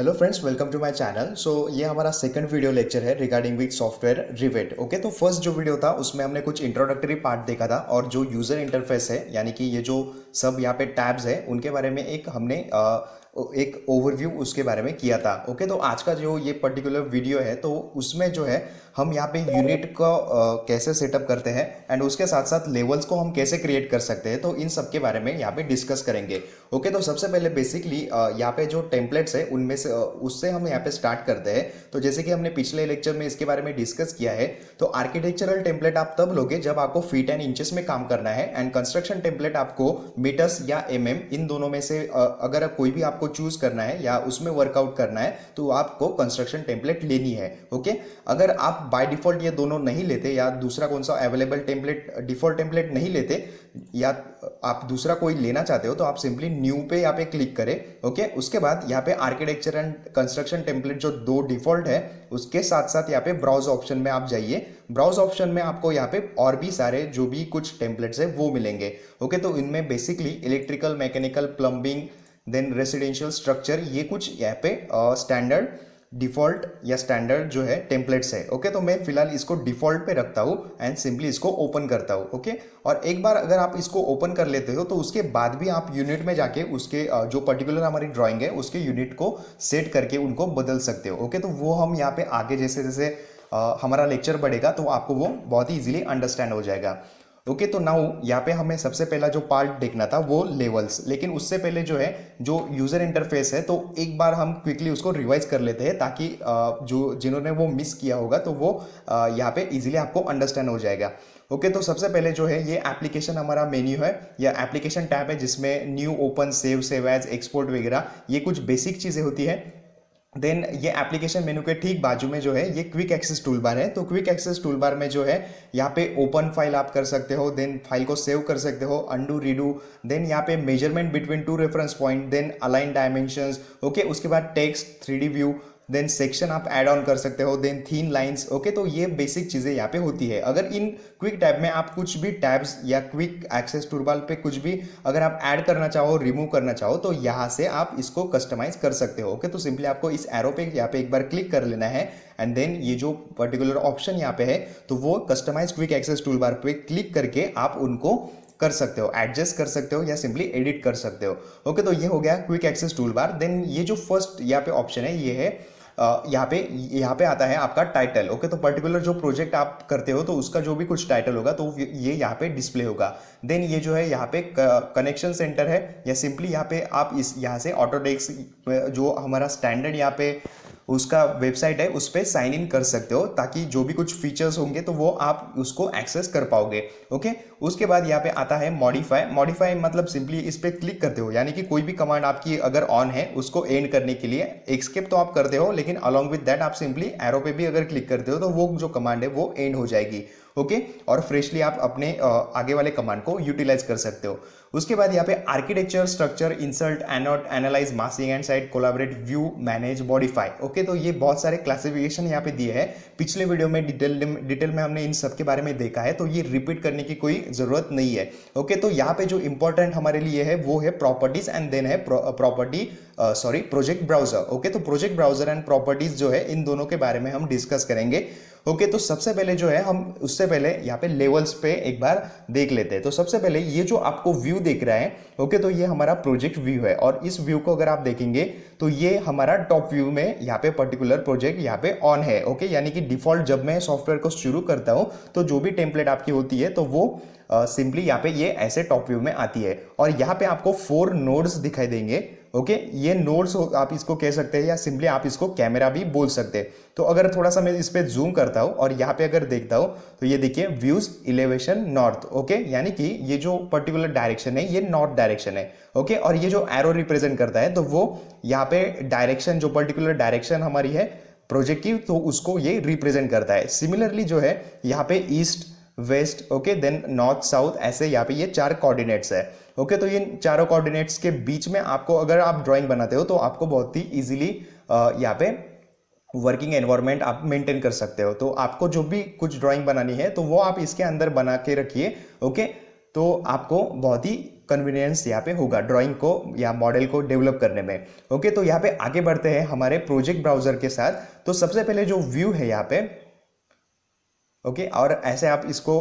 Hello friends welcome to my channel so ये हमारा second video lecture है regarding with software rivet okay तो first जो video था उसमें हमने कुछ इंट्रोडक्टरी पार्ट देखा था और जो यूज़र इंटरफेस है यानी कि ये जो सब यहाँ पे टैब्स है उनके बारे में एक हमने आ, एक ओवरव्यू उसके बारे में किया था ओके तो आज का जो ये पर्टिकुलर वीडियो है तो उसमें जो है हम यहाँ पे यूनिट को कैसे सेटअप करते हैं एंड उसके साथ साथ लेवल्स को हम कैसे क्रिएट कर सकते हैं तो इन सब के बारे में यहाँ पे डिस्कस करेंगे ओके तो सबसे पहले बेसिकली यहाँ पे जो टेम्पलेट्स है उनमें से उससे हम यहाँ पे स्टार्ट करते हैं तो जैसे कि हमने पिछले लेक्चर में इसके बारे में डिस्कस किया है तो आर्किटेक्चरल टेम्पलेट आप तब लोगे जब आपको फीट एंड इंचेस में काम करना है एंड कंस्ट्रक्शन टेम्पलेट आपको मीटर्स या एम mm, इन दोनों में से अगर कोई भी आपको चूज करना है या उसमें वर्कआउट करना है तो आपको कंस्ट्रक्शन टेम्पलेट लेनी है ओके अगर आप बाय डिफ़ॉल्ट ये दोनों नहीं लेते या दूसरा कौन सा अवेलेबल टेम्पलेट डिफ़ॉल्ट टेम्पलेट नहीं लेते या आप दूसरा कोई लेना चाहते हो तो आप सिंपली न्यू पे यहाँ पे क्लिक करें ओके उसके बाद यहाँ पे आर्किटेक्चर एंड कंस्ट्रक्शन टेम्पलेट जो दो डिफ़ॉल्ट है उसके साथ साथ यहाँ पे ब्राउज ऑप्शन में आप जाइए ब्राउज ऑप्शन में आपको यहाँ पे और भी सारे जो भी कुछ टेम्पलेट्स है वो मिलेंगे ओके तो इनमें basically electrical mechanical plumbing then residential structure ये कुछ यहाँ पे स्टैंडर्ड uh, डिफॉल्ट या स्टैंडर्ड जो है टेम्पलेट्स है ओके तो मैं फिलहाल इसको डिफॉल्ट पे रखता हूँ एंड सिंपली इसको ओपन करता हूँ ओके और एक बार अगर आप इसको ओपन कर लेते हो तो उसके बाद भी आप यूनिट में जाके उसके जो पर्टिकुलर हमारी ड्राइंग है उसके यूनिट को सेट करके उनको बदल सकते हो ओके तो वो हम यहाँ पे आगे जैसे जैसे हमारा लेक्चर बढ़ेगा तो आपको वो बहुत ही ईजिली अंडरस्टैंड हो जाएगा ओके तो नाउ यहाँ पे हमें सबसे पहला जो पार्ट देखना था वो लेवल्स लेकिन उससे पहले जो है जो यूज़र इंटरफेस है तो एक बार हम क्विकली उसको रिवाइज कर लेते हैं ताकि जो जिन्होंने वो मिस किया होगा तो वो यहाँ पे इजीली आपको अंडरस्टैंड हो जाएगा ओके okay, तो सबसे पहले जो है ये एप्लीकेशन हमारा मेन्यू है या एप्लीकेशन टैब है जिसमें new open save save as export वगैरह ये कुछ बेसिक चीज़ें होती है देन ये एप्लीकेशन मेनू के ठीक बाजू में जो है ये क्विक एक्सेस टूल बार है तो क्विक एक्सेस टूल बार में जो है यहाँ पे ओपन फाइल आप कर सकते हो देन फाइल को सेव कर सकते हो अंडू रीडू देन यहाँ पे measurement between two reference point then align dimensions okay उसके बाद text three view then section आप एड ऑन कर सकते हो देन थीन लाइन्स ओके तो ये बेसिक चीज़ें यहाँ पे होती है अगर इन क्विक टैब में आप कुछ भी टैब्स या क्विक एक्सेस टूरबाल पे कुछ भी अगर आप ऐड करना चाहो रिमूव करना चाहो तो यहाँ से आप इसको कस्टमाइज कर सकते हो ओके तो सिंपली आपको इस एरो पे यहाँ पे एक बार क्लिक कर लेना है एंड देन ये जो पर्टिकुलर ऑप्शन यहाँ पे है तो वो customise quick access tool bar पे क्लिक करके आप उनको कर सकते हो एडजस्ट कर सकते हो या सिंपली एडिट कर सकते हो ओके okay, तो ये हो गया quick access tool bar then ये जो फर्स्ट यहाँ पे ऑप्शन है ये है यहाँ पे यहाँ पे आता है आपका टाइटल ओके तो पर्टिकुलर जो प्रोजेक्ट आप करते हो तो उसका जो भी कुछ टाइटल होगा तो ये यहाँ पे डिस्प्ले होगा देन ये जो है यहाँ पे कनेक्शन सेंटर है या सिंपली यहाँ पे आप इस यहाँ से ऑटोडेक्स जो हमारा स्टैंडर्ड यहाँ पे उसका वेबसाइट है उस पर साइन इन कर सकते हो ताकि जो भी कुछ फीचर्स होंगे तो वो आप उसको एक्सेस कर पाओगे ओके उसके बाद यहाँ पे आता है मॉडिफाई मॉडिफाई मतलब सिंपली इस पर क्लिक करते हो यानी कि कोई भी कमांड आपकी अगर ऑन है उसको एंड करने के लिए एक्सकेप तो आप करते हो लेकिन अलॉन्ग विद दैट आप सिंपली एरो पे भी अगर क्लिक करते हो तो वो जो कमांड है वो एंड हो जाएगी ओके okay? और फ्रेशली आप अपने आगे वाले कमांड को यूटिलाइज कर सकते हो उसके बाद यहाँ पे architecture structure insert annotate analyse massing and site collaborate view manage modify okay तो ये बहुत सारे क्लासिफिकेशन यहाँ पे दिए हैं पिछले वीडियो में डिटेल डिटेल में हमने इन सब के बारे में देखा है तो ये रिपीट करने की कोई ज़रूरत नहीं है ओके तो यहाँ पे जो इंपॉर्टेंट हमारे लिए है वो है प्रॉपर्टीज एंड देन है property sorry project browser okay तो प्रोजेक्ट ब्राउजर एंड प्रॉपर्टीज जो है इन दोनों के बारे में हम डिस्कस करेंगे ओके तो सबसे पहले जो है हम उससे पहले यहाँ पे लेवल्स पे एक बार देख लेते हैं तो सबसे पहले ये जो आपको व्यू देख रहा है ओके तो ये हमारा प्रोजेक्ट व्यू है और इस व्यू को अगर आप देखेंगे तो ये हमारा टॉप व्यू में यहाँ पे पर्टिकुलर प्रोजेक्ट यहाँ पे ऑन है ओके यानी कि डिफॉल्ट जब मैं सॉफ्टवेयर को शुरू करता हूँ तो जो भी टेम्पलेट आपकी होती है तो वो सिंपली uh, यहाँ पे ये ऐसे टॉप व्यू में आती है और यहाँ पे आपको फोर नोड्स दिखाई देंगे ओके ये नोड्स आप इसको कह सकते हैं या सिंपली आप इसको कैमरा भी बोल सकते हैं तो अगर थोड़ा सा मैं इस पर जूम करता हूँ और यहाँ पे अगर देखता हूँ तो ये देखिए व्यूज इलेवेशन नॉर्थ ओके यानी कि ये जो पर्टिकुलर डायरेक्शन है ये नॉर्थ डायरेक्शन है ओके और ये जो एरो रिप्रेजेंट करता है तो वो यहाँ पे डायरेक्शन जो पर्टिकुलर डायरेक्शन हमारी है प्रोजेक्ट की तो उसको ये रिप्रेजेंट करता है सिमिलरली जो है यहाँ पे east west okay then north south ऐसे यहाँ पे ये चार कोऑर्डिनेट्स है ओके तो इन चारों कोऑर्डिनेट्स के बीच में आपको अगर आप ड्राइंग बनाते हो तो आपको बहुत ही ईजिली यहाँ पे वर्किंग एनवायरनमेंट आप मेंटेन कर सकते हो तो आपको जो भी कुछ ड्राइंग बनानी है तो वो आप इसके अंदर बना के रखिए ओके तो आपको बहुत ही कन्वीनियंस यहाँ पे होगा ड्राइंग को या मॉडल को डेवलप करने में ओके तो यहाँ पे आगे बढ़ते हैं हमारे प्रोजेक्ट ब्राउजर के साथ तो सबसे पहले जो व्यू है यहाँ पे ओके और ऐसे आप इसको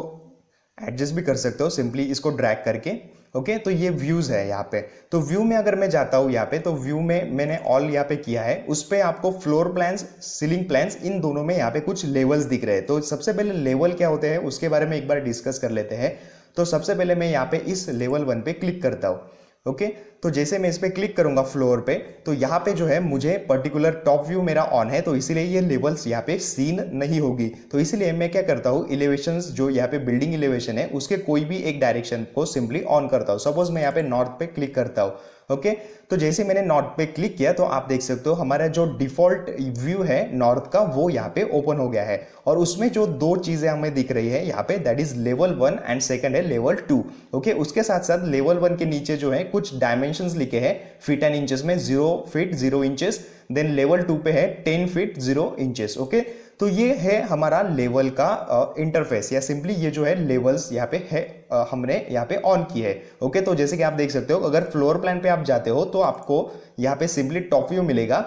एडजस्ट भी कर सकते हो सिंपली इसको ड्रैग करके ओके तो ये व्यूज़ है यहाँ पे तो व्यू में अगर मैं जाता हूँ यहाँ पे तो व्यू में मैंने ऑल यहाँ पे किया है उस पर आपको फ्लोर प्लान्स सीलिंग प्लान्स इन दोनों में यहाँ पे कुछ लेवल्स दिख रहे हैं तो सबसे पहले लेवल क्या होते हैं उसके बारे में एक बार डिस्कस कर लेते हैं तो सबसे पहले मैं यहाँ पे इस लेवल वन पे क्लिक करता हूँ ओके तो जैसे मैं इस पर क्लिक करूंगा फ्लोर पे तो यहाँ पे जो है मुझे पर्टिकुलर टॉप व्यू मेरा ऑन है तो इसीलिए ये लेवल्स यहाँ पे सीन नहीं होगी तो इसीलिए मैं क्या करता हूँ इलेवेशन जो यहाँ पे बिल्डिंग इलेवेशन है उसके कोई भी एक डायरेक्शन को सिंपली ऑन करता हूँ सपोज मैं यहाँ पे नॉर्थ पे क्लिक करता हूँ ओके तो जैसे मैंने नॉर्थ पे क्लिक किया तो आप देख सकते हो हमारा जो डिफॉल्ट व्यू है नॉर्थ का वो यहाँ पे ओपन हो गया है और उसमें जो दो चीज़ें हमें दिख रही है यहाँ पे that is level one and second है लेवल टू ओके उसके साथ साथ लेवल वन के नीचे जो है कुछ डायमेंशन लिखे हैं फिट एंड इंचेस में zero feet zero inches then level two पे है ten feet zero inches okay तो ये है हमारा लेवल का इंटरफेस या सिंपली ये जो है लेवल्स यहाँ पे है आ, हमने यहाँ पे ऑन की है ओके तो जैसे कि आप देख सकते हो अगर फ्लोर प्लान पे आप जाते हो तो आपको यहाँ पे सिंपली टॉप व्यू मिलेगा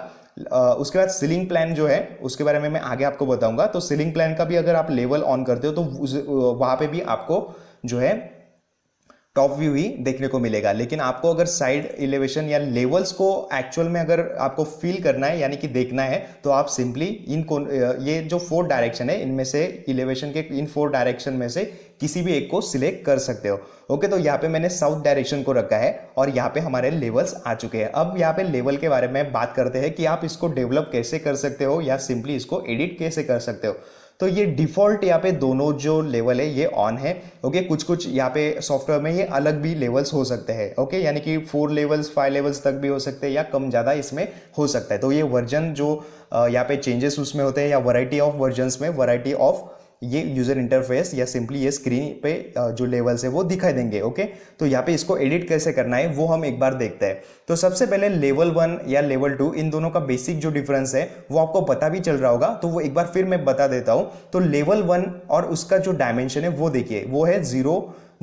उसके बाद सीलिंग प्लान जो है उसके बारे में मैं आगे आपको बताऊंगा तो सीलिंग प्लान का भी अगर आप लेवल ऑन करते हो तो वहाँ पे भी आपको जो है टॉप व्यू ही देखने को मिलेगा लेकिन आपको अगर साइड इलेवेशन या लेवल्स को एक्चुअल में अगर आपको फील करना है यानी कि देखना है तो आप सिंपली इन ये जो फोर डायरेक्शन है इनमें से इलेवेशन के इन फोर डायरेक्शन में से किसी भी एक को सिलेक्ट कर सकते हो ओके तो यहाँ पे मैंने साउथ डायरेक्शन को रखा है और यहाँ पे हमारे लेवल्स आ चुके हैं अब यहाँ पे लेवल के बारे में बात करते हैं कि आप इसको डेवलप कैसे कर सकते हो या सिंपली इसको एडिट कैसे कर सकते हो तो ये डिफ़ॉल्ट यहाँ पे दोनों जो लेवल है ये ऑन है ओके कुछ कुछ यहाँ पे सॉफ्टवेयर में ये अलग भी लेवल्स हो सकते हैं ओके यानी कि फोर लेवल्स फाइव लेवल्स तक भी हो सकते हैं या कम ज़्यादा इसमें हो सकता है तो ये वर्जन जो यहाँ पे चेंजेस उसमें होते हैं या वराइटी ऑफ वर्जन्स में वराइटी ऑफ ये यूज़र इंटरफेस या सिंपली ये स्क्रीन पे जो लेवल्स है वो दिखाई देंगे ओके तो यहाँ पे इसको एडिट कैसे करना है वो हम एक बार देखते हैं तो सबसे पहले लेवल वन या लेवल टू इन दोनों का बेसिक जो डिफरेंस है वो आपको पता भी चल रहा होगा तो वो एक बार फिर मैं बता देता हूँ तो लेवल वन और उसका जो डायमेंशन है वो देखिए वो है जीरो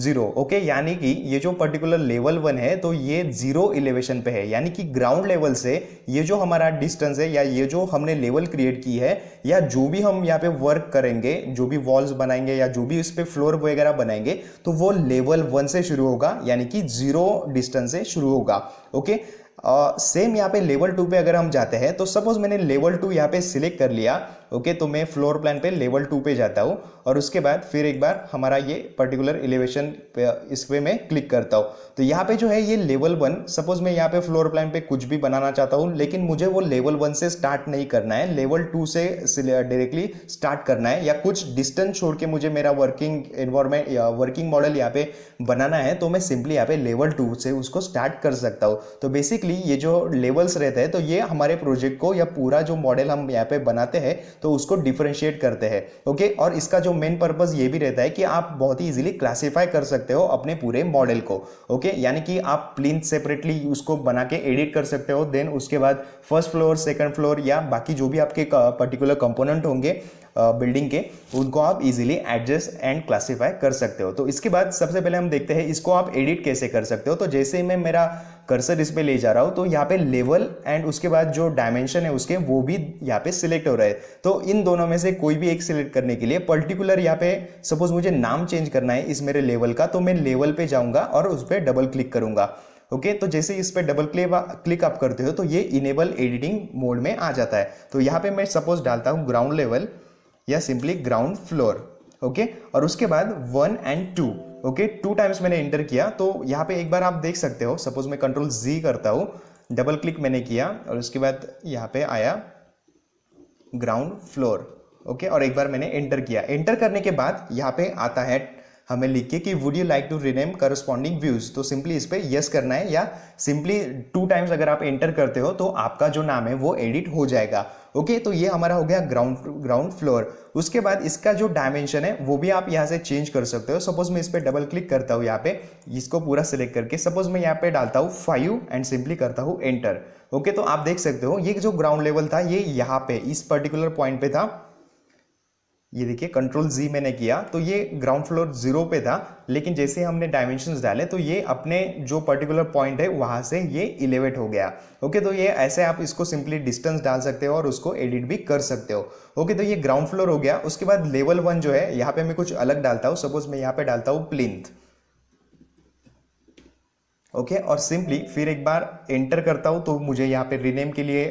जीरो ओके यानी कि ये जो पर्टिकुलर लेवल वन है तो ये जीरो इलेवेशन पे है यानी कि ग्राउंड लेवल से ये जो हमारा डिस्टेंस है या ये जो हमने लेवल क्रिएट की है या जो भी हम यहाँ पे वर्क करेंगे जो भी वॉल्स बनाएंगे या जो भी उस पर फ्लोर वगैरह बनाएंगे तो वो लेवल वन से शुरू होगा यानी कि जीरो डिस्टेंस से शुरू होगा ओके सेम यहाँ पे लेवल टू पे अगर हम जाते हैं तो सपोज मैंने लेवल टू यहाँ पे सिलेक्ट कर लिया ओके तो मैं फ्लोर प्लान पे लेवल टू पे जाता हूँ और उसके बाद फिर एक बार हमारा ये पर्टिकुलर एलिवेशन पे इस पर मैं क्लिक करता हूँ तो यहाँ पे जो है ये लेवल वन सपोज मैं यहाँ पे फ्लोर प्लान पे कुछ भी बनाना चाहता हूँ लेकिन मुझे वो लेवल वन से स्टार्ट नहीं करना है लेवल टू से डायरेक्टली स्टार्ट करना है या कुछ डिस्टेंस छोड़ के मुझे मेरा वर्किंग या वर्किंग मॉडल यहाँ पे बनाना है तो मैं सिंपली यहाँ पे लेवल टू से उसको स्टार्ट कर सकता हूँ तो बेसिकली ये जो लेवल्स रहते हैं तो ये हमारे प्रोजेक्ट को या पूरा जो मॉडल हम यहाँ पे बनाते हैं तो उसको डिफ्रेंशिएट करते हैं ओके और इसका जो मेन पर्पज़ ये भी रहता है कि आप बहुत ही इजिली क्लासीफाई कर सकते हो अपने पूरे मॉडल को ओके यानी कि आप प्लिन सेपरेटली उसको बना के एडिट कर सकते हो देन उसके बाद फर्स्ट फ्लोर सेकंड फ्लोर या बाकी जो भी आपके पर्टिकुलर कंपोनेंट होंगे बिल्डिंग के उनको आप इजीली एडजस्ट एंड क्लासीफाई कर सकते हो तो इसके बाद सबसे पहले हम देखते हैं इसको आप एडिट कैसे कर सकते हो तो जैसे ही मैं मेरा कर्सर इस पर ले जा रहा हूँ तो यहाँ पे लेवल एंड उसके बाद जो डायमेंशन है उसके वो भी यहाँ पे सिलेक्ट हो रहा है तो इन दोनों में से कोई भी एक सिलेक्ट करने के लिए पर्टिकुलर यहाँ पे सपोज मुझे नाम चेंज करना है इस मेरे लेवल का तो मैं लेवल पे जाऊँगा और उस पर डबल क्लिक करूँगा ओके okay, तो जैसे इस पर डबल क्लिक क्लिक आप करते हो तो ये इनेबल एडिटिंग मोड में आ जाता है तो यहाँ पे मैं सपोज डालता हूँ ग्राउंड लेवल या सिंपली ग्राउंड फ्लोर ओके और उसके बाद one and two okay two times मैंने एंटर किया तो यहाँ पे एक बार आप देख सकते हो सपोज मैं कंट्रोल जी करता हूँ डबल क्लिक मैंने किया और उसके बाद यहाँ पे आया ग्राउंड फ्लोर ओके और एक बार मैंने एंटर किया एंटर करने के बाद यहाँ पे आता है हमें लिख के कि would you like to rename corresponding views तो सिंपली इस पर येस करना है या सिंपली टू टाइम्स अगर आप एंटर करते हो तो आपका जो नाम है वो एडिट हो जाएगा ओके okay, तो ये हमारा हो गया ग्राउंड ग्राउंड फ्लोर उसके बाद इसका जो डायमेंशन है वो भी आप यहाँ से चेंज कर सकते हो सपोज मैं इस पर डबल क्लिक करता हूँ यहाँ पे इसको पूरा सिलेक्ट करके सपोज मैं यहाँ पे डालता हूँ फाइव एंड सिंपली करता हूँ एंटर ओके तो आप देख सकते हो ये जो ग्राउंड लेवल था ये यहाँ पे इस पर्टिकुलर पॉइंट पे था ये देखिए कंट्रोल जी मैंने किया तो ये ग्राउंड फ्लोर जीरो पे था लेकिन जैसे हमने डायमेंशन डाले तो ये अपने जो पर्टिकुलर पॉइंट है वहाँ से ये इलेवेट हो गया ओके तो ये ऐसे आप इसको सिंपली डिस्टेंस डाल सकते हो और उसको एडिट भी कर सकते हो ओके तो ये ग्राउंड फ्लोर हो गया उसके बाद लेवल वन जो है यहाँ पे मैं कुछ अलग डालता हूँ सपोज मैं यहाँ पे डालता हूँ प्लिंथ ओके okay, और सिंपली फिर एक बार एंटर करता हूँ तो मुझे यहाँ पे रीनेम के लिए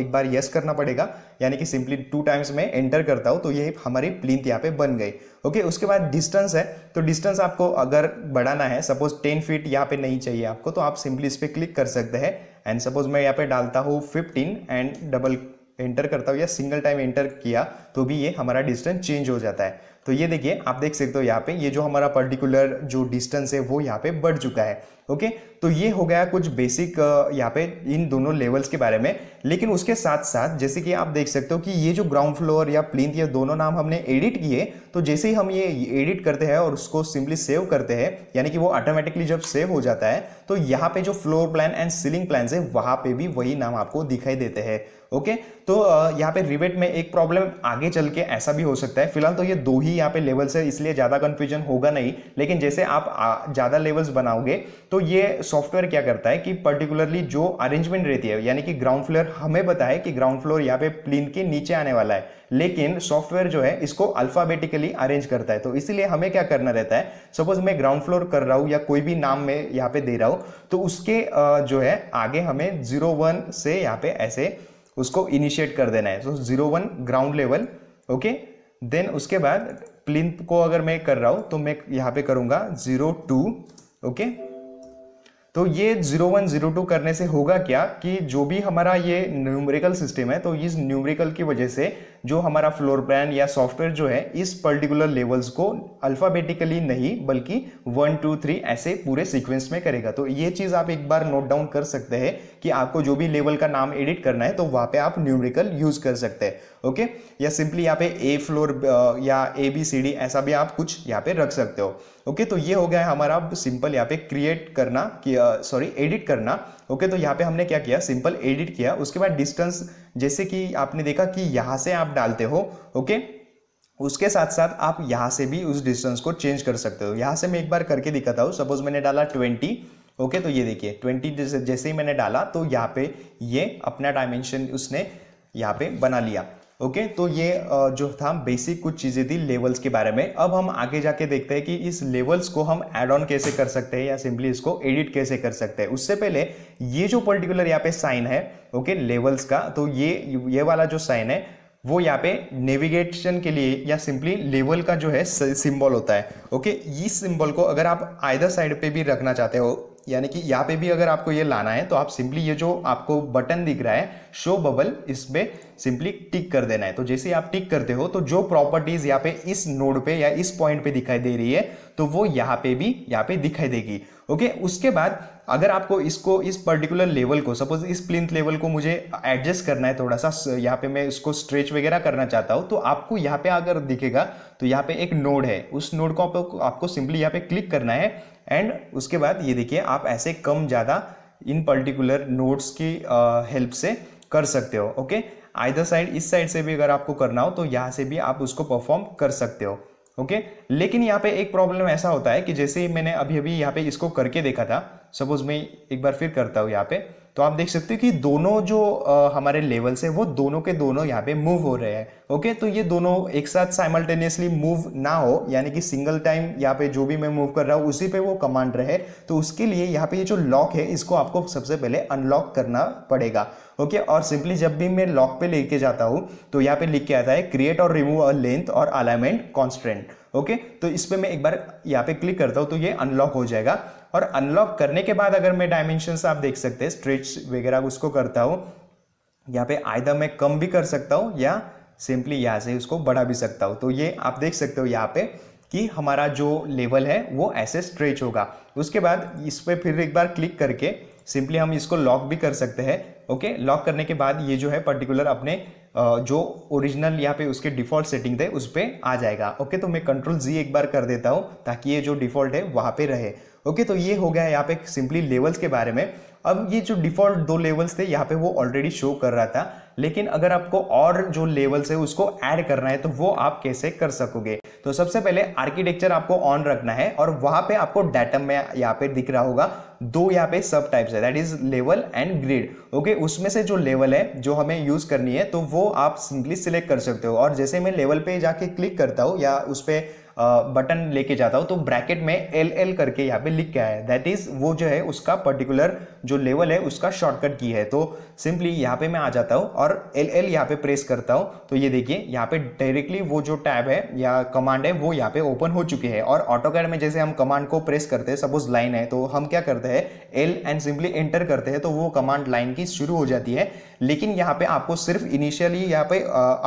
एक बार यस करना पड़ेगा यानी कि सिंपली टू टाइम्स में एंटर करता हूँ तो ये हमारी प्लिंथ यहाँ पे बन गई ओके okay, उसके बाद डिस्टेंस है तो डिस्टेंस आपको अगर बढ़ाना है सपोज टेन फीट यहाँ पे नहीं चाहिए आपको तो आप सिंपली इस पर क्लिक कर सकते हैं एंड सपोज मैं यहाँ पे डालता हूँ फिफ्टीन एंड डबल एंटर करता हूँ या सिंगल टाइम एंटर किया तो भी ये हमारा डिस्टेंस चेंज हो जाता है तो ये देखिए आप देख सकते हो यहाँ पे ये जो हमारा पर्टिकुलर जो डिस्टेंस है वो यहाँ पे बढ़ चुका है ओके तो ये हो गया कुछ बेसिक यहाँ पे इन दोनों लेवल्स के बारे में लेकिन उसके साथ साथ जैसे कि आप देख सकते हो कि ये जो ग्राउंड फ्लोर या प्लिंथ ये दोनों नाम हमने एडिट किए तो जैसे ही हम ये एडिट करते हैं और उसको सिंपली सेव करते हैं यानी कि वो ऑटोमेटिकली जब सेव हो जाता है तो यहाँ पे जो floor plan and ceiling plan है वहाँ पे भी वही नाम आपको दिखाई देते हैं ओके तो यहाँ पे रिवेट में एक प्रॉब्लम आगे चल के ऐसा भी हो सकता है फिलहाल तो ये दो ही यहाँ पे लेवल्स है इसलिए ज़्यादा कन्फ्यूजन होगा नहीं लेकिन जैसे आप ज़्यादा लेवल्स बनाओगे तो तो ये सॉफ्टवेयर क्या करता है कि पर्टिकुलरली जो अरेंजमेंट रहती है यानी कि ग्राउंड फ्लोर हमें पता है कि ग्राउंड फ्लोर यहाँ पे प्लिन के नीचे आने वाला है लेकिन सॉफ्टवेयर जो है इसको अल्फाबेटिकली अरेंज करता है तो इसीलिए हमें क्या करना रहता है सपोज मैं ग्राउंड फ्लोर कर रहा हूँ या कोई भी नाम मैं यहाँ पे दे रहा हूँ तो उसके जो है आगे हमें जीरो वन से यहाँ पे ऐसे उसको इनिशिएट कर देना है तो zero one ground level okay then उसके बाद प्लिन को अगर मैं कर रहा हूँ तो मैं यहाँ पे करूँगा जीरो टू ओके तो ये जीरो वन जीरो टू करने से होगा क्या कि जो भी हमारा ये न्यूमेरिकल सिस्टम है तो इस न्यूमेरिकल की वजह से जो हमारा फ्लोर प्लान या सॉफ्टवेयर जो है इस पर्टिकुलर लेवल्स को अल्फ़ाबेटिकली नहीं बल्कि वन टू थ्री ऐसे पूरे सीक्वेंस में करेगा तो ये चीज़ आप एक बार नोट डाउन कर सकते हैं कि आपको जो भी लेवल का नाम एडिट करना है तो वहां पे आप न्यूमेरिकल यूज़ कर सकते हैं ओके या सिंपली यहाँ पे ए फ्लोर या ए बी सी डी ऐसा भी आप कुछ यहाँ पे रख सकते हो ओके तो ये हो गया है हमारा सिंपल यहाँ पे क्रिएट करना सॉरी एडिट करना ओके तो यहाँ पे हमने क्या किया सिंपल एडिट किया उसके बाद डिस्टेंस जैसे कि आपने देखा कि यहाँ से आप डालते हो ओके उसके साथ साथ आप यहाँ से भी उस डिस्टेंस को चेंज कर सकते हो यहाँ से मैं एक बार करके दिखाता हूँ सपोज मैंने डाला ट्वेंटी ओके तो ये देखिए ट्वेंटी जैसे ही मैंने डाला तो यहाँ पे ये अपना डायमेंशन उसने यहाँ पे बना लिया ओके okay, तो ये जो था बेसिक कुछ चीज़ें थी लेवल्स के बारे में अब हम आगे जाके देखते हैं कि इस लेवल्स को हम एड ऑन कैसे कर सकते हैं या सिंपली इसको एडिट कैसे कर सकते हैं उससे पहले ये जो पर्टिकुलर यहाँ पे साइन है ओके okay, लेवल्स का तो ये ये वाला जो साइन है वो यहाँ पे नेविगेशन के लिए या सिंपली लेवल का जो है सिंबल होता है ओके okay, इस सिंबल को अगर आप आयदर साइड पे भी रखना चाहते हो यानी कि यहाँ पे भी अगर आपको ये लाना है तो आप सिंपली ये जो आपको बटन दिख रहा है शो बबल इस पर सिंपली टिक कर देना है तो जैसे आप टिक करते हो तो जो प्रॉपर्टीज यहाँ पे इस नोड पे या इस पॉइंट पे दिखाई दे रही है तो वो यहाँ पे भी यहाँ पे दिखाई देगी ओके उसके बाद अगर आपको इसको इस पर्टिकुलर लेवल को सपोज इस प्लिंथ लेवल को मुझे एडजस्ट करना है थोड़ा सा यहाँ पे मैं इसको स्ट्रेच वगैरह करना चाहता हूँ तो आपको यहाँ पे अगर दिखेगा तो यहाँ पे एक नोड है उस नोड को आपको आपको सिंपली यहाँ पे क्लिक करना है एंड उसके बाद ये देखिए आप ऐसे कम ज़्यादा इन पर्टिकुलर नोट्स की हेल्प से कर सकते हो ओके आइदर साइड इस साइड से भी अगर आपको करना हो तो यहाँ से भी आप उसको परफॉर्म कर सकते हो ओके लेकिन यहाँ पे एक प्रॉब्लम ऐसा होता है कि जैसे मैंने अभी अभी यहाँ पे इसको करके देखा था सपोज मैं एक बार फिर करता हूँ यहाँ पर तो आप देख सकते हो कि दोनों जो आ, हमारे लेवल्स हैं वो दोनों के दोनों यहाँ पे मूव हो रहे हैं ओके तो ये दोनों एक साथ साइमल्टेनियसली मूव ना हो यानी कि सिंगल टाइम यहाँ पे जो भी मैं मूव कर रहा हूँ उसी पे वो कमांड रहे तो उसके लिए यहाँ पे ये जो लॉक है इसको आपको सबसे पहले अनलॉक करना पड़ेगा ओके और सिंपली जब भी मैं लॉक पे लेके जाता हूँ तो यहाँ पे लिख के आता है क्रिएट और रिमूव अ लेंथ और अलाइनमेंट कॉन्स्टेंट ओके तो इस पर मैं एक बार यहाँ पे क्लिक करता हूँ तो ये अनलॉक हो जाएगा और अनलॉक करने के बाद अगर मैं डायमेंशंस आप देख सकते हैं स्ट्रेच वगैरह उसको करता हूँ यहाँ पे आयदा मैं कम भी कर सकता हूँ या सिंपली यहाँ से उसको बढ़ा भी सकता हूँ तो ये आप देख सकते हो यहाँ पे कि हमारा जो लेवल है वो ऐसे स्ट्रेच होगा उसके बाद इस पर फिर एक बार क्लिक करके सिंपली हम इसको लॉक भी कर सकते हैं ओके लॉक करने के बाद ये जो है पर्टिकुलर अपने जो ओरिजिनल यहाँ पे उसके डिफ़ॉल्ट सेटिंग थे उस पर आ जाएगा ओके तो मैं कंट्रोल जी एक बार कर देता हूँ ताकि ये जो डिफ़ॉल्ट है वहाँ पे रहे ओके तो ये हो गया यहाँ पे सिंपली लेवल्स के बारे में अब ये जो डिफॉल्ट दो लेवल्स थे यहाँ पे वो ऑलरेडी शो कर रहा था लेकिन अगर आपको और जो लेवल्स है उसको ऐड करना है तो वो आप कैसे कर सकोगे तो सबसे पहले आर्किटेक्चर आपको ऑन रखना है और वहां पे आपको डाटम में यहाँ पे दिख रहा होगा दो यहाँ पे सब टाइप्स है that is level and grid okay उसमें से जो लेवल है जो हमें यूज करनी है तो वो आप सिंपली सिलेक्ट कर सकते हो और जैसे मैं लेवल पे जाके क्लिक करता हूँ या उस पर बटन लेके जाता हूँ तो ब्रैकेट में एल एल करके यहाँ पे लिख के आया है दैट इज वो जो है उसका पर्टिकुलर जो लेवल है उसका शॉर्टकट की है तो सिंपली यहाँ पे मैं आ जाता हूँ और एल एल यहाँ पे प्रेस करता हूँ तो ये देखिए यहाँ पे डायरेक्टली वो जो टैब है या कमांड है वो यहाँ पे ओपन हो चुके हैं और ऑटो कैड में जैसे हम कमांड को प्रेस करते हैं सपोज लाइन है तो हम क्या करते हैं एल एंड सिंपली एंटर करते हैं तो वो कमांड लाइन की शुरू हो जाती है लेकिन यहाँ पे आपको सिर्फ इनिशियली यहाँ पे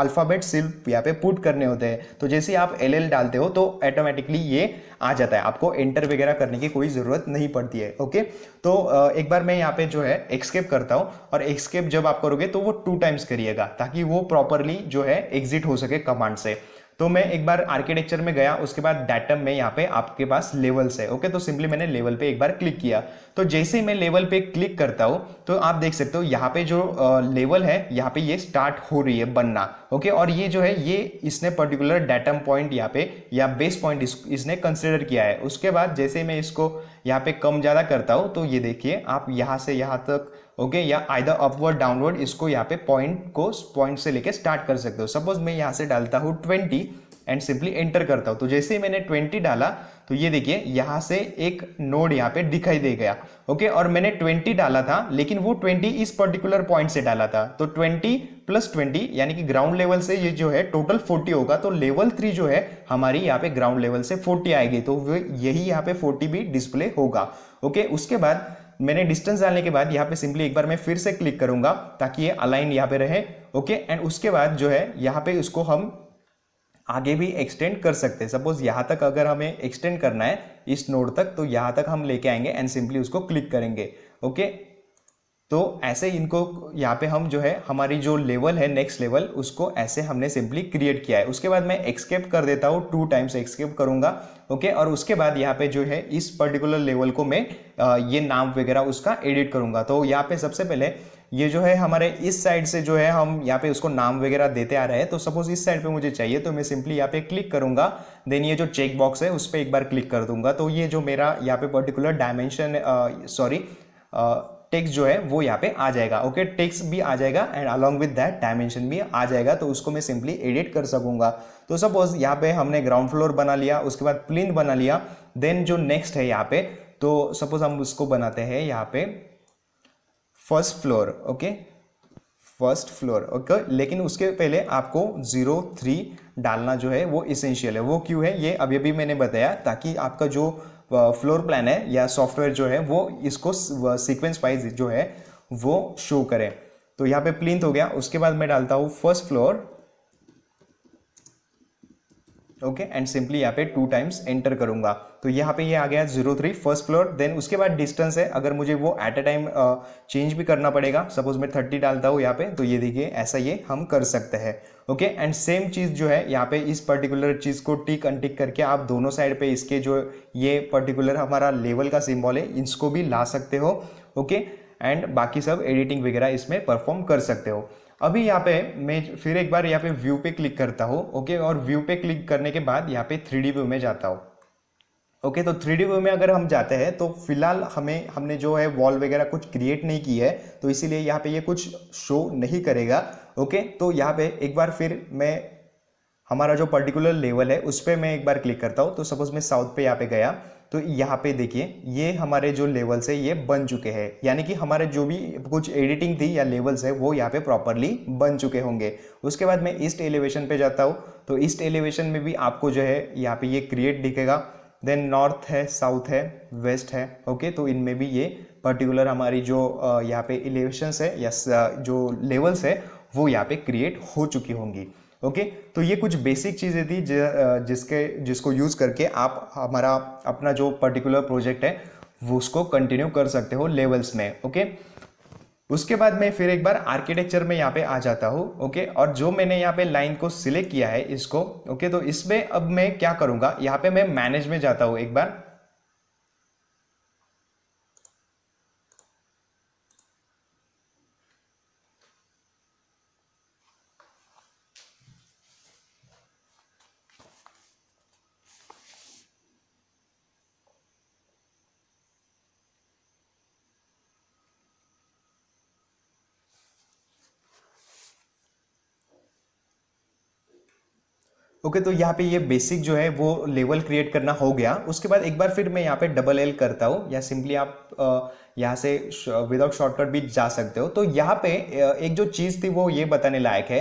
अल्फ़ाबेट सिर्फ यहाँ पे पुट करने होते हैं तो जैसे आप एल एल डालते हो तो ऑटोमेटिकली ये आ जाता है आपको एंटर वगैरह करने की कोई ज़रूरत नहीं पड़ती है ओके तो एक बार मैं यहाँ पे जो है एक्सकेप करता हूँ और एक्सकेप जब आप करोगे तो वो टू टाइम्स करिएगा ताकि वो प्रॉपरली जो है एग्जिट हो सके कमांड से तो मैं एक बार आर्किटेक्चर में गया उसके बाद डाटम में यहाँ पे आपके पास लेवल्स है ओके तो सिंपली मैंने लेवल पे एक बार क्लिक किया तो जैसे ही मैं लेवल पे क्लिक करता हूँ तो आप देख सकते हो यहाँ पे जो लेवल है यहाँ पे ये स्टार्ट हो रही है बनना ओके और ये जो है ये इसने पर्टिकुलर डाटम पॉइंट यहाँ पे या बेस पॉइंट इस, इसने कंसिडर किया है उसके बाद जैसे मैं इसको यहाँ पे कम ज़्यादा करता हूँ तो ये देखिए आप यहाँ से यहाँ तक ओके okay, या आइदर अपवर्ड डाउनवर्ड इसको यहाँ पे पॉइंट को पॉइंट से लेके स्टार्ट कर सकते हो सपोज मैं यहाँ से डालता हूँ ट्वेंटी एंड सिंपली एंटर करता हूँ तो जैसे ही मैंने ट्वेंटी डाला तो ये देखिए यहाँ से एक नोड यहाँ पे दिखाई दे गया ओके और मैंने ट्वेंटी डाला था लेकिन वो ट्वेंटी इस पर्टिकुलर पॉइंट से डाला था तो ट्वेंटी प्लस ट्वेंटी यानी कि ग्राउंड लेवल से ये जो है टोटल फोर्टी होगा तो लेवल थ्री जो है हमारी यहाँ पे ग्राउंड लेवल से फोर्टी आएगी तो यही यहाँ पे फोर्टी भी डिस्प्ले होगा ओके उसके बाद मैंने डिस्टेंस डालने के बाद यहाँ पे सिंपली एक बार मैं फिर से क्लिक करूंगा ताकि ये अलाइन यहाँ पे रहे ओके एंड उसके बाद जो है यहाँ पे उसको हम आगे भी एक्सटेंड कर सकते हैं सपोज यहाँ तक अगर हमें एक्सटेंड करना है इस नोड तक तो यहाँ तक हम लेके आएंगे एंड सिंपली उसको क्लिक करेंगे ओके तो ऐसे इनको यहाँ पे हम जो है हमारी जो लेवल है नेक्स्ट लेवल उसको ऐसे हमने सिंपली क्रिएट किया है उसके बाद मैं एक्सकेप कर देता हूँ टू टाइम्स एक्सकेप करूँगा ओके और उसके बाद यहाँ पे जो है इस पर्टिकुलर लेवल को मैं ये नाम वगैरह उसका एडिट करूँगा तो यहाँ पे सबसे पहले ये जो है हमारे इस साइड से जो है हम यहाँ पे उसको नाम वगैरह देते आ रहे हैं तो सपोज इस साइड पे मुझे चाहिए तो मैं सिंपली यहाँ पे क्लिक करूँगा देन ये जो चेक बॉक्स है उस पर एक बार क्लिक कर दूंगा तो ये जो मेरा यहाँ पे पर्टिकुलर डायमेंशन सॉरी टेक्स्ट जो है वो यहाँ पे आ जाएगा ओके okay? टेक्स्ट भी आ जाएगा and along with that dimension भी आ जाएगा तो उसको मैं सिंपली एडिट कर सकूंगा तो सपोज यहाँ पे हमने ग्राउंड फ्लोर बना लिया उसके बाद प्लिन बना लिया देन जो नेक्स्ट है यहाँ पे तो सपोज हम उसको बनाते हैं यहाँ पे first floor okay first floor okay लेकिन उसके पहले आपको जीरो थ्री डालना जो है वो इसेंशियल है वो क्यों है ये अभी अभी मैंने बताया ताकि आपका जो फ्लोर प्लान है या सॉफ्टवेयर जो है वो इसको सीक्वेंस वाइज uh, जो है वो शो करें तो यहाँ पे प्लिंथ हो गया उसके बाद मैं डालता हूँ first floor okay and simply यहाँ पे टू टाइम्स एंटर करूंगा तो यहाँ पे ये यह आ गया zero three first floor then उसके बाद डिस्टेंस है अगर मुझे वो एट अ टाइम चेंज भी करना पड़ेगा सपोज मैं थर्टी डालता हूँ यहाँ पे तो ये देखिए ऐसा ये हम कर सकते हैं ओके एंड सेम चीज़ जो है यहाँ पे इस पर्टिकुलर चीज़ को टिक अनटिक करके आप दोनों साइड पे इसके जो ये पर्टिकुलर हमारा लेवल का सिम्बॉल है इसको भी ला सकते हो ओके okay? एंड बाकी सब एडिटिंग वगैरह इसमें परफॉर्म कर सकते हो अभी यहाँ पे मैं फिर एक बार यहाँ पे व्यू पे क्लिक करता हूँ ओके और व्यू पे क्लिक करने के बाद यहाँ पे थ्री व्यू में जाता हूँ ओके तो थ्री व्यू में अगर हम जाते हैं तो फिलहाल हमें हमने जो है वॉल वगैरह कुछ क्रिएट नहीं की है तो इसीलिए यहाँ पे ये यह कुछ शो नहीं करेगा ओके तो यहाँ पे एक बार फिर मैं हमारा जो पर्टिकुलर लेवल है उस पर मैं एक बार क्लिक करता हूँ तो सपोज मैं साउथ पे यहाँ पे गया तो यहाँ पे देखिए ये हमारे जो लेवल्स है ये बन चुके हैं यानी कि हमारे जो भी कुछ एडिटिंग थी या लेवल्स है वो यहाँ पे प्रॉपरली बन चुके होंगे उसके बाद मैं ईस्ट एलिवेशन पे जाता हूँ तो ईस्ट एलिवेशन में भी आपको जो है यहाँ पे ये क्रिएट दिखेगा देन नॉर्थ है साउथ है वेस्ट है ओके तो इनमें भी ये पर्टिकुलर हमारी जो यहाँ पे एलिवेशन है या जो लेवल्स है वो यहाँ पे क्रिएट हो चुकी होंगी ओके तो ये कुछ बेसिक चीज़ें थी जिसके जिसको यूज़ करके आप हमारा अपना जो पर्टिकुलर प्रोजेक्ट है वो उसको कंटिन्यू कर सकते हो लेवल्स में ओके उसके बाद मैं फिर एक बार आर्किटेक्चर में यहाँ पे आ जाता हूँ ओके और जो मैंने यहाँ पे लाइन को सिलेक्ट किया है इसको ओके तो इसमें अब मैं क्या करूँगा यहाँ पे मैं मैनेज में जाता हूँ एक बार ओके okay, तो यहाँ पे ये बेसिक जो है वो लेवल क्रिएट करना हो गया उसके बाद एक बार फिर मैं यहाँ पे डबल एल करता हूँ या सिंपली आप यहाँ से विदाउट शॉर्टकट भी जा सकते हो तो यहाँ पे एक जो चीज़ थी वो ये बताने लायक है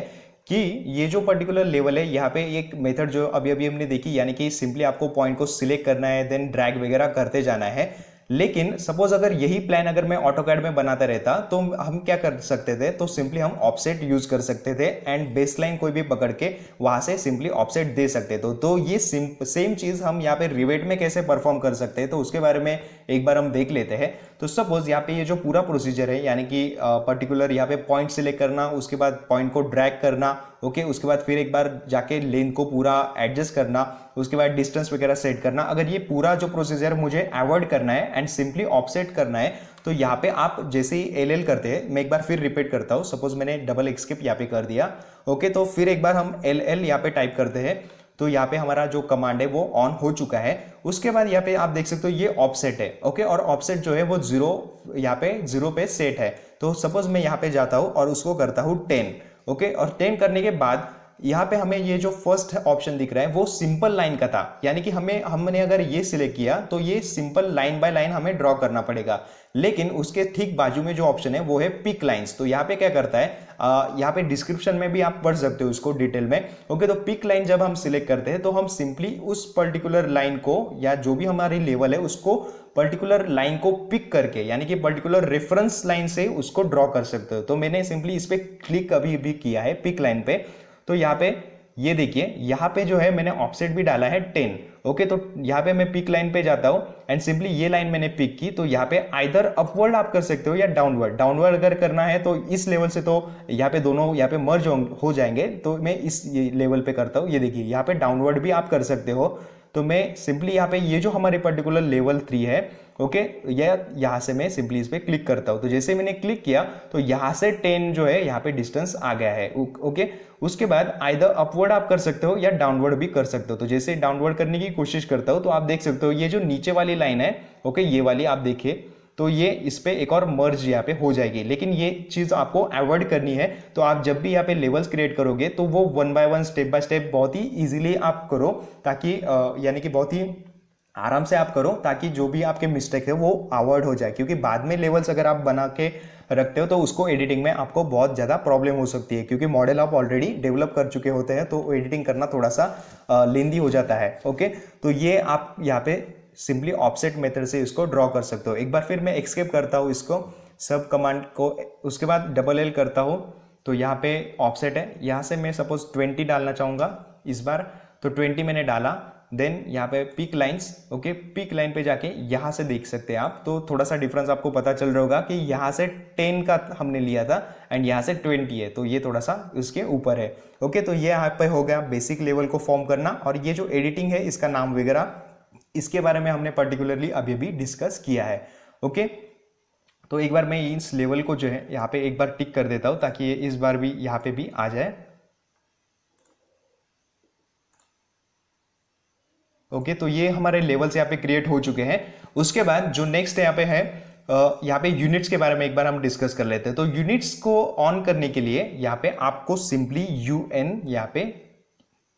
कि ये जो पर्टिकुलर लेवल है यहाँ पे एक मेथड जो अभी अभी हमने देखी यानी कि सिंपली आपको पॉइंट को सिलेक्ट करना है देन ड्रैग वगैरह करते जाना है लेकिन सपोज अगर यही प्लान अगर मैं ऑटो कैड में बनाता रहता तो हम क्या कर सकते थे तो सिंपली हम ऑफसेट यूज कर सकते थे एंड बेसलाइन कोई भी पकड़ के वहां से सिंपली ऑफसेट दे सकते थे तो ये सेम चीज हम यहाँ पे रिवेट में कैसे परफॉर्म कर सकते हैं तो उसके बारे में एक बार हम देख लेते हैं तो सपोज यहाँ पे ये जो पूरा प्रोसीजर है यानी कि पर्टिकुलर यहाँ पे पॉइंट सिलेक्ट करना उसके बाद पॉइंट को ड्रैग करना ओके उसके बाद फिर एक बार जाके लेंथ को पूरा एडजस्ट करना उसके बाद डिस्टेंस वगैरह सेट करना अगर ये पूरा जो प्रोसीजर मुझे अवॉइड करना है एंड सिंपली ऑफसेट करना है तो यहाँ पे आप जैसे ही एल एल करते हैं मैं एक बार फिर रिपीट करता हूँ सपोज मैंने डबल एक्सकेप यहाँ पे कर दिया ओके तो फिर एक बार हम एल एल यहाँ पे टाइप करते हैं तो यहाँ पे हमारा जो कमांड है वो ऑन हो चुका है उसके बाद यहाँ पे आप देख सकते हो ये ऑफसेट है ओके और ऑफसेट जो है वो जीरो यहाँ पे जीरो पे सेट है तो सपोज मैं यहाँ पे जाता हूँ और उसको करता हूँ टेन ओके और टेन करने के बाद यहाँ पे हमें ये जो फर्स्ट ऑप्शन दिख रहा है वो सिंपल लाइन का था यानी कि हमें हमने अगर ये सिलेक्ट किया तो ये सिंपल लाइन बाय लाइन हमें ड्रॉ करना पड़ेगा लेकिन उसके ठीक बाजू में जो ऑप्शन है वो है पिक लाइंस तो यहाँ पे क्या करता है आ, यहाँ पे डिस्क्रिप्शन में भी आप पढ़ सकते हो उसको डिटेल में ओके तो पिक लाइन जब हम सिलेक्ट करते हैं तो हम सिंपली उस पर्टिकुलर लाइन को या जो भी हमारी लेवल है उसको पर्टिकुलर लाइन को पिक करके यानी कि पर्टिकुलर रेफरेंस लाइन से उसको ड्रॉ कर सकते हो तो मैंने सिंपली इस पर क्लिक अभी भी किया है पिक लाइन पे तो यहाँ पे ये देखिए यहाँ पे जो है मैंने ऑफसेट भी डाला है टेन ओके तो यहाँ पे मैं पिक लाइन पे जाता हूँ एंड सिंपली ये लाइन मैंने पिक की तो यहाँ पे आइदर अपवर्ड आप कर सकते हो या डाउनवर्ड डाउनवर्ड अगर करना है तो इस लेवल से तो यहाँ पे दोनों यहाँ पे मर्ज हो जाएंगे तो मैं इस लेवल पे करता हूँ ये देखिए यहाँ पे डाउनवर्ड भी आप कर सकते हो तो मैं सिंपली यहाँ पे ये जो हमारे पर्टिकुलर लेवल थ्री है ओके okay, या यहाँ से मैं सिंपली इस पर क्लिक करता हूँ तो जैसे मैंने क्लिक किया तो यहाँ से टेन जो है यहाँ पे डिस्टेंस आ गया है ओके उसके बाद आइदर अपवर्ड आप कर सकते हो या डाउनवर्ड भी कर सकते हो तो जैसे डाउनवर्ड करने की कोशिश करता हूँ तो आप देख सकते हो ये जो नीचे वाली लाइन है ओके ये वाली आप देखिए तो ये इस पर एक और मर्ज यहाँ पे हो जाएगी लेकिन ये चीज़ आपको अवॉइड करनी है तो आप जब भी यहाँ पे लेवल्स क्रिएट करोगे तो वो one by one step by step बहुत ही ईजिली आप करो ताकि यानी कि बहुत ही आराम से आप करो ताकि जो भी आपके मिस्टेक है वो अवॉइड हो जाए क्योंकि बाद में लेवल्स अगर आप बना के रखते हो तो उसको एडिटिंग में आपको बहुत ज़्यादा प्रॉब्लम हो सकती है क्योंकि मॉडल आप ऑलरेडी डेवलप कर चुके होते हैं तो एडिटिंग करना थोड़ा सा लेंदी हो जाता है ओके तो ये आप यहाँ पे सिंपली ऑफसेट मेथड से इसको ड्रॉ कर सकते हो एक बार फिर मैं एक्सकेप करता हूँ इसको सब कमांड को उसके बाद डबल एल करता हूँ तो यहाँ पे ऑफसेट है यहाँ से मैं सपोज ट्वेंटी डालना चाहूँगा इस बार तो ट्वेंटी मैंने डाला देन यहाँ पे pick lines okay pick line पे जाके यहाँ से देख सकते हैं आप तो थोड़ा सा डिफरेंस आपको पता चल रहा होगा कि यहाँ से टेन का हमने लिया था एंड यहाँ से ट्वेंटी है तो ये थोड़ा सा उसके ऊपर है ओके तो ये यहाँ पे हो गया बेसिक लेवल को फॉर्म करना और ये जो एडिटिंग है इसका नाम वगैरह इसके बारे में हमने पर्टिकुलरली अभी भी डिस्कस किया है ओके तो एक बार मैं इस लेवल को जो है यहाँ पे एक बार टिक कर देता हूँ ताकि ये इस बार भी यहाँ पे भी आ जाए ओके तो ये हमारे लेवल्स यहाँ पे क्रिएट हो चुके हैं उसके बाद जो नेक्स्ट यहाँ पे है यहाँ पे यूनिट्स के बारे में एक बार हम डिस्कस कर लेते हैं तो यूनिट्स को ऑन करने के लिए यहाँ पे आपको सिंपली यू एन यहाँ पे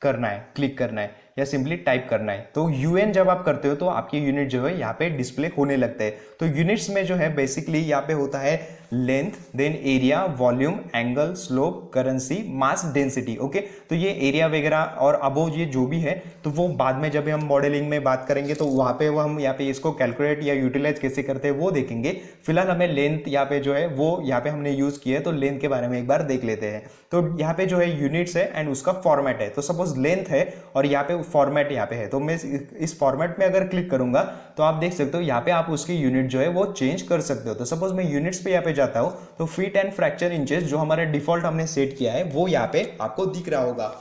करना है क्लिक करना है या सिंपली टाइप करना है तो एन जब आप करते हो तो आपके यूनिट जो है यहाँ पे डिस्प्ले होने लगते हैं तो यूनिट्स में जो है बेसिकली यहाँ पे होता है length then area volume angle slope currency mass density okay तो ये एरिया वगैरह और अबो ये जो भी है तो वो बाद में जब हम मॉडलिंग में बात करेंगे तो वहाँ पे वो हम यहाँ पे इसको कैलकुलेट या यूटिलाइज कैसे करते हैं वो देखेंगे फिलहाल हमें लेंथ यहाँ पे जो है वो यहाँ पे हमने यूज़ किया है तो लेंथ के बारे में एक बार देख लेते हैं तो यहाँ पे जो है यूनिट्स है एंड उसका फॉर्मेट है तो सपोज लेंथ है और यहाँ पे फॉर्मेट यहाँ पे है तो मैं इस फॉर्मेट में अगर क्लिक करूंगा तो आप देख सकते हो यहाँ पे आप उसकी यूनिट जो है वो चेंज कर सकते हो तो सपोज मैं यूनिट्स पे यहाँ पे जाता हूँ तो फीट एंड फ्रैक्चर इंचेस जो हमारा डिफॉल्ट हमने सेट किया है वो यहाँ पे आपको दिख रहा होगा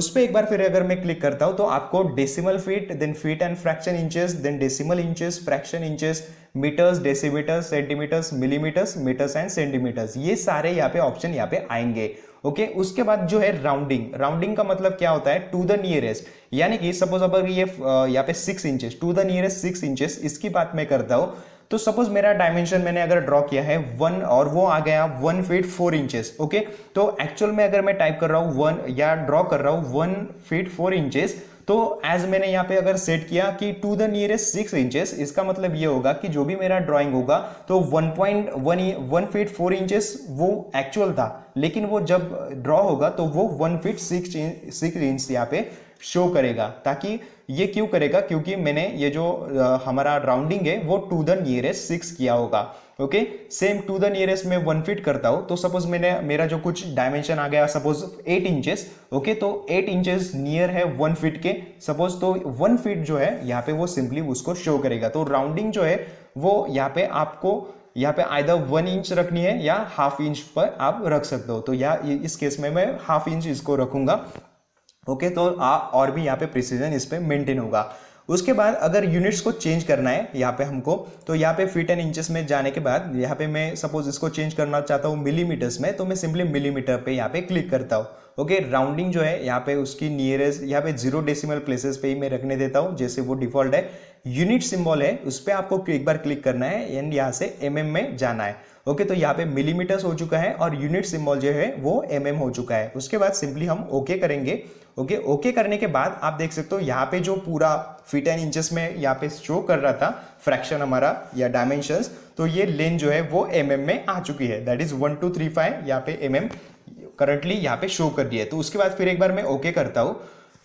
उस पर एक बार फिर अगर मैं क्लिक करता हूँ तो आपको decimal feet then feet and fraction inches then decimal inches fraction inches metres decimetres centimetres millimetres metres and centimetres ये सारे यहाँ पे ऑप्शन यहाँ पे आएंगे ओके उसके बाद जो है राउंडिंग राउंडिंग का मतलब क्या होता है टू द नियरेस्ट यानी कि सपोज अगर ये यहाँ पे six inches to the nearest six inches इसकी बात मैं करता हूँ तो सपोज मेरा डायमेंशन मैंने अगर ड्रॉ किया है वन और वो आ गया one feet four inches okay तो एक्चुअल में अगर मैं टाइप कर रहा हूँ वन या ड्रॉ कर रहा हूँ वन फीट फोर इंचेस तो एज मैंने यहाँ पे अगर सेट किया कि to the nearest six inches इसका मतलब ये होगा कि जो भी मेरा ड्राइंग होगा तो one point one one feet four inches वो एक्चुअल था लेकिन वो जब ड्रॉ होगा तो वो one feet six six inch यहाँ पे शो करेगा ताकि ये क्यों करेगा क्योंकि मैंने ये जो हमारा राउंडिंग है वो टू द नियरेस्ट सिक्स किया होगा okay same to the nearest में वन फिट करता हूँ तो सपोज मैंने मेरा जो कुछ डायमेंशन आ गया सपोज एट इंचेस ओके तो एट इंचेस नियर है वन फिट के सपोज तो वन फिट जो है यहाँ पे वो सिंपली उसको शो करेगा तो राउंडिंग जो है वो यहाँ पे आपको यहाँ पे आयदर वन इंच रखनी है या हाफ इंच पर आप रख सकते हो तो या इस केस में मैं हाफ इंच इसको रखूंगा ओके तो आ, और भी यहाँ पे प्रिसीजन इस पर मेंटेन होगा उसके बाद अगर यूनिट्स को चेंज करना है यहाँ पे हमको तो यहाँ पे फीट एंड इंचेस में जाने के बाद यहाँ पे मैं सपोज इसको चेंज करना चाहता हूँ मिलीमीटर्स में तो मैं सिंपली मिलीमीटर पे यहाँ पे क्लिक करता हूँ ओके राउंडिंग जो है यहाँ पे उसकी नियरेस्ट यहाँ पे जीरो डेसिमल प्लेसेस पे ही मैं रखने देता हूँ जैसे वो डिफॉल्ट है यूनिट सिंबल है उस पर आपको एक बार क्लिक करना है एंड यहाँ से एम mm में जाना है ओके okay, तो यहाँ पे मिलीमीटर्स हो चुका है और यूनिट सिंबल जो है वो एम mm हो चुका है उसके बाद सिंपली हम ओके okay करेंगे ओके okay, ओके करने के बाद आप देख सकते हो यहाँ पे जो पूरा फिट एंड इंचेस में यहाँ पे शो कर रहा था फ्रैक्शन हमारा या डायमेंशंस तो ये लेंथ जो है वो एम mm में आ चुकी है that is one two three five यहाँ पे एम mm करंटली यहाँ पे शो कर दिया है तो उसके बाद फिर एक बार मैं ओके करता हूँ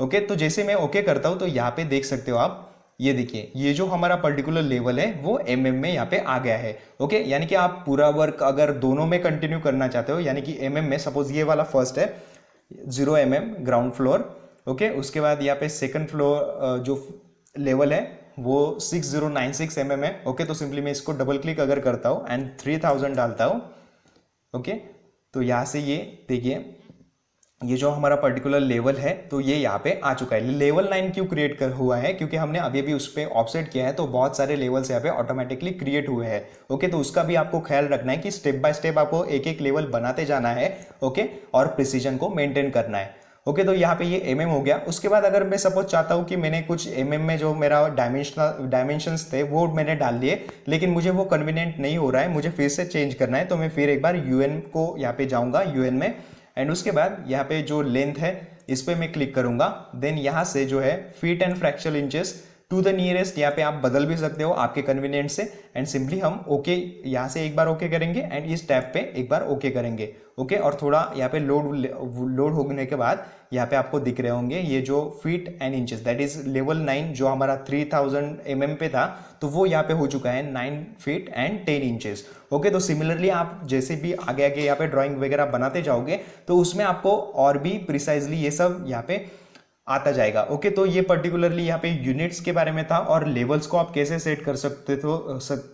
ओके तो जैसे मैं ओके करता हूँ तो यहाँ पे देख सकते हो आप ये देखिए ये जो हमारा पर्टिकुलर लेवल है वो एम mm में यहाँ पे आ गया है ओके यानी कि आप पूरा वर्क अगर दोनों में कंटिन्यू करना चाहते हो यानी कि एम mm में सपोज ये वाला फर्स्ट है zero M mm, ground floor okay उसके बाद यहाँ पे सेकंड फ्लोर जो लेवल है वो six zero nine six M M है ओके तो सिंपली मैं इसको डबल क्लिक अगर करता हूँ एंड थ्री थाउजेंड डालता हूँ ओके तो यहाँ से ये देखिए ये जो हमारा पर्टिकुलर लेवल है तो ये यहाँ पे आ चुका है लेवल नाइन क्यों क्रिएट कर हुआ है क्योंकि हमने अभी भी उस पर ऑफसेट किया है तो बहुत सारे लेवल्स यहाँ पे ऑटोमेटिकली क्रिएट हुए हैं ओके तो उसका भी आपको ख्याल रखना है कि स्टेप बाय स्टेप आपको एक एक लेवल बनाते जाना है ओके और प्रिसीजन को मेंटेन करना है ओके तो यहाँ पे ये एम mm हो गया उसके बाद अगर मैं सपोज चाहता हूँ कि मैंने कुछ एम mm में जो मेरा डायमेंशनल डायमेंशंस थे वो मैंने डाल लिए लेकिन मुझे वो कन्वीनियंट नहीं हो रहा है मुझे फिर से चेंज करना है तो मैं फिर एक बार यू को यहाँ पे जाऊँगा यू में एंड उसके बाद यहाँ पे जो लेंथ है इस पर मैं क्लिक करूँगा देन यहाँ से जो है feet and fraction inches to the nearest यहाँ पे आप बदल भी सकते हो आपके कन्वीनियंट से एंड सिंपली हम ओके okay, यहाँ से एक बार ओके okay करेंगे एंड इस टैप पे एक बार ओके okay करेंगे ओके okay, और थोड़ा यहाँ पे लोड लोड होने के बाद यहाँ पे आपको दिख रहे होंगे ये जो feet and inches that is level nine जो हमारा थ्री थाउजेंड एम एम पे था तो वो यहाँ पे हो चुका है nine feet and ten inches okay तो सिमिलरली आप जैसे भी आगे आगे यहाँ पे ड्राइंग वगैरह बनाते जाओगे तो उसमें आपको और भी प्रिसाइजली ये सब यहाँ पे आता जाएगा ओके तो ये पर्टिकुलरली यहाँ पे यूनिट्स के बारे में था और लेवल्स को आप कैसे सेट कर सकते हो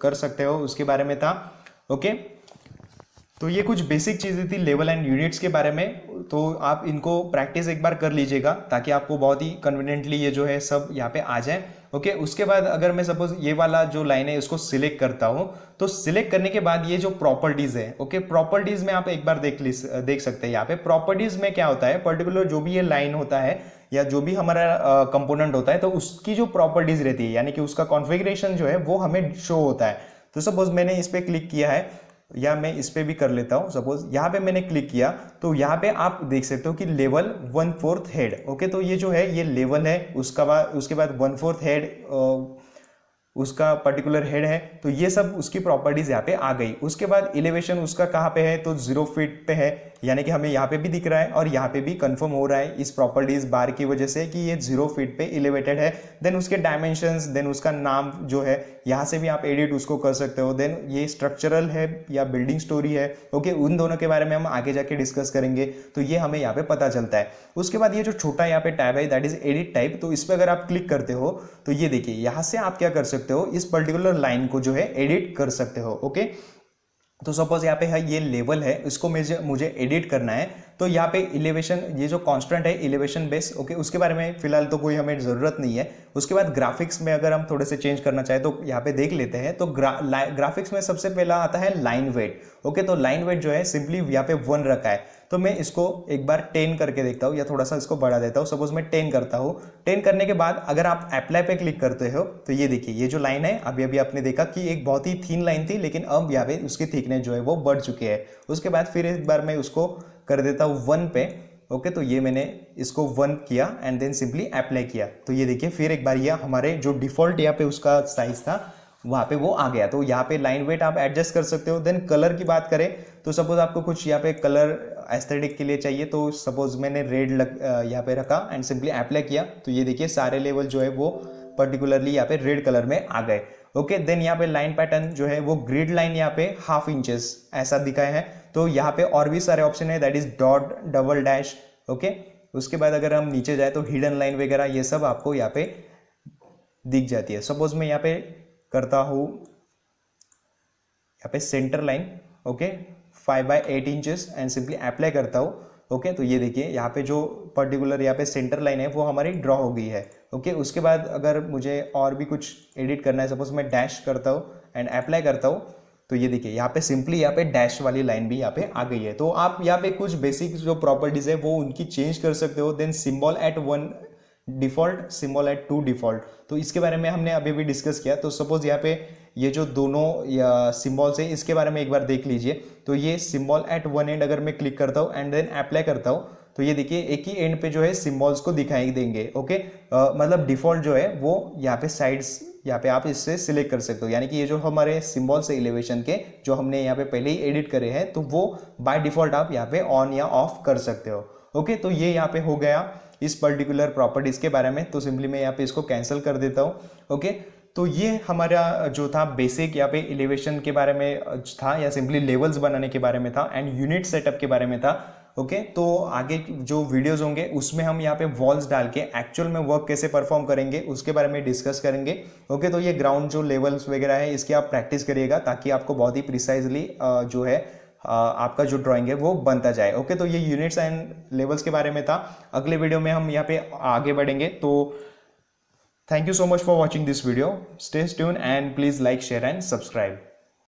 कर सकते हो उसके बारे में था ओके तो ये कुछ बेसिक चीज़ें थी लेवल एंड यूनिट्स के बारे में तो आप इनको प्रैक्टिस एक बार कर लीजिएगा ताकि आपको बहुत ही कन्वीनियंटली ये जो है सब यहाँ पे आ जाए ओके okay, उसके बाद अगर मैं सपोज ये वाला जो लाइन है इसको सिलेक्ट करता हूँ तो सिलेक्ट करने के बाद ये जो प्रॉपर्टीज़ है ओके okay, प्रॉपर्टीज़ में आप एक बार देख ली देख सकते हैं यहाँ पे प्रॉपर्टीज़ में क्या होता है पर्टिकुलर जो भी ये लाइन होता है या जो भी हमारा कंपोनेंट होता है तो उसकी जो प्रॉपर्टीज रहती है यानी कि उसका कॉन्फ़िगरेशन जो है वो हमें शो होता है तो सपोज मैंने इस पर क्लिक किया है या मैं इस पर भी कर लेता हूँ सपोज यहाँ पे मैंने क्लिक किया तो यहाँ पे आप देख सकते हो कि level one fourth head okay तो ये जो है ये लेवल है उसका बाद उसके बाद वन फोर्थ हेड उसका पर्टिकुलर हेड है तो ये सब उसकी प्रॉपर्टीज यहाँ पे आ गई उसके बाद इलेवेशन उसका कहाँ पे है तो जीरो फीट पे है यानी कि हमें यहाँ पे भी दिख रहा है और यहाँ पे भी कंफर्म हो रहा है इस प्रॉपर्टीज बार की वजह से कि ये जीरो फीट पे इलेवेटेड है देन उसके डायमेंशंस देन उसका नाम जो है यहाँ से भी आप एडिट उसको कर सकते हो देन ये स्ट्रक्चरल है या बिल्डिंग स्टोरी है ओके उन दोनों के बारे में हम आगे जाके डिस्कस करेंगे तो ये हमें यहाँ पे पता चलता है उसके बाद ये जो छोटा यहाँ पे टाइप है दैट इज एडिट टाइप तो इस पर अगर आप क्लिक करते हो तो ये देखिए यहाँ से आप क्या कर सकते सकते हो इस पर्टिकुलर लाइन को जो है एडिट कर सकते हो ओके तो सपोज यहाँ पे है ये लेवल है इसको मुझे मुझे एडिट करना है तो यहाँ पे इलेवेशन ये जो कांस्टेंट है इलेवेशन बेस ओके उसके बारे में फिलहाल तो कोई हमें ज़रूरत नहीं है उसके बाद ग्राफिक्स में अगर हम थोड़े से चेंज करना चाहें तो यहाँ पे देख लेते हैं तो ग्रा, ग्राफिक्स में सबसे पहला आता है लाइन वेट ओके तो लाइन वेट जो है सिंपली यहाँ पे वन रखा है तो मैं इसको एक बार टेन करके देखता हूँ या थोड़ा सा इसको बढ़ा देता हूँ सपोज मैं टेन करता हूँ टेन करने के बाद अगर आप अप्लाई पे क्लिक करते हो तो ये देखिए ये जो लाइन है अभी अभी आपने देखा कि एक बहुत ही थीन लाइन थी लेकिन अब यहाँ पे उसकी थिकनेस जो है वो बढ़ चुकी है उसके बाद फिर एक बार मैं उसको कर देता हूँ वन पे ओके okay, तो ये मैंने इसको वन किया एंड देन सिंपली अप्लाई किया तो ये देखिए फिर एक बार ये हमारे जो डिफॉल्ट यहाँ पे उसका साइज था वहाँ पे वो आ गया तो यहाँ पे लाइन वेट आप एडजस्ट कर सकते हो देन कलर की बात करें तो सपोज़ आपको कुछ यहाँ पे कलर एस्थेटिक के लिए चाहिए तो सपोज़ मैंने रेड लग यहाँ पे रखा एंड सिंपली अप्लाई किया तो ये देखिए सारे लेवल जो है वो पर्टिकुलरली यहाँ पे रेड कलर में आ गए ओके देन यहाँ पे लाइन पैटर्न जो है वो ग्रिड लाइन यहाँ पे हाफ इंचेस ऐसा दिखाए हैं तो यहाँ पे और भी सारे ऑप्शन है that is dot double dash okay उसके बाद अगर हम नीचे जाए तो हिडन लाइन वगैरह ये सब आपको यहाँ पे दिख जाती है सपोज मैं यहाँ पे करता हूँ यहाँ पे centre line okay five by eight inches and simply apply करता हूँ ओके okay, तो ये देखिए यहाँ पे जो पर्टिकुलर यहाँ पे सेंटर लाइन है वो हमारी ड्रॉ हो गई है ओके okay, उसके बाद अगर मुझे और भी कुछ एडिट करना है सपोज मैं डैश करता हूँ एंड अप्लाई करता हूँ तो ये देखिए यहाँ पे सिंपली यहाँ पे डैश वाली लाइन भी यहाँ पे आ गई है तो आप यहाँ पे कुछ बेसिक जो प्रॉपर्टीज़ है वो उनकी चेंज कर सकते हो then symbol at one default symbol at two default तो इसके बारे में हमने अभी भी डिस्कस किया तो सपोज यहाँ पे ये जो दोनों सिम्बॉल्स है इसके बारे में एक बार देख लीजिए तो ये सिंबल एट वन एंड अगर मैं क्लिक करता हूँ एंड देन अप्लाई करता हूँ तो ये देखिए एक ही एंड पे जो है सिम्बॉल्स को दिखाई देंगे ओके आ, मतलब डिफॉल्ट जो है वो यहाँ पे साइड्स यहाँ पे आप इससे सिलेक्ट कर सकते हो यानी कि ये जो हमारे सिम्बॉल्स है एलिवेशन के जो हमने यहाँ पे पहले ही एडिट करे हैं तो वो बाय डिफॉल्ट आप यहाँ पे ऑन या ऑफ कर सकते हो ओके तो ये यहाँ पे हो गया इस पर्टिकुलर प्रॉपर्टीज़ के बारे में तो सिंपली मैं यहाँ पे इसको कैंसिल कर देता हूँ ओके तो ये हमारा जो था बेसिक यहाँ पे एलिवेशन के बारे में था या सिंपली लेवल्स बनाने के बारे में था एंड यूनिट सेटअप के बारे में था ओके okay, तो आगे जो वीडियोस होंगे उसमें हम यहाँ पे वॉल्स डाल के एक्चुअल में वर्क कैसे परफॉर्म करेंगे उसके बारे में डिस्कस करेंगे ओके okay, तो ये ग्राउंड जो लेवल्स वगैरह है इसकी आप प्रैक्टिस करिएगा ताकि आपको बहुत ही प्रिसाइजली जो है आपका जो ड्राइंग है वो बनता जाए ओके तो ये यूनिट्स एंड लेवल्स के बारे में था अगले वीडियो में हम यहाँ पे आगे बढ़ेंगे तो thank you so much for watching this video stay tune and please like share and subscribe